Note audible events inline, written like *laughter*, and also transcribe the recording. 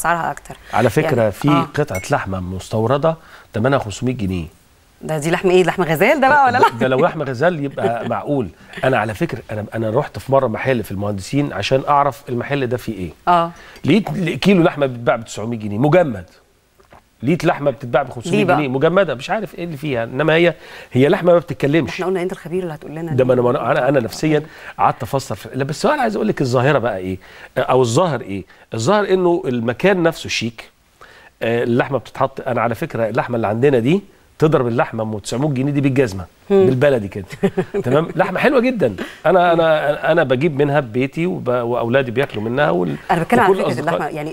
اسعارها اكتر على فكره يعني في آه. قطعه لحمه مستورده ثمنها 500 جنيه ده دي لحم ايه لحم غزال ده بقى ولا لحم ده لو لحم غزال يبقى *laughs* معقول انا على فكره انا انا رحت في مره محل في المهندسين عشان اعرف المحل ده فيه ايه اه لقيت كيلو لحمه بيتباع ب 900 جنيه مجمد ليت لحمه بتتباع ب 500 جنيه مجمده مش عارف ايه اللي فيها انما هي هي لحمه ما بتتكلمش احنا قلنا انت إيه الخبير اللي هتقول لنا ده ما انا انا, أنا نفسيا قعدت افسر لا بس انا عايز اقول لك الظاهره بقى ايه او الظاهر ايه الظاهر انه المكان نفسه شيك آه، اللحمه بتتحط انا على فكره اللحمه اللي عندنا دي تضرب اللحمه ام 900 جنيه دي بالجزمه بالبلدي كده *laughs* تمام لحمه حلوه جدا انا انا انا بجيب منها ببيتي واولادي بياكلوا منها وال... انا بتكلم على فكره اللحمه يعني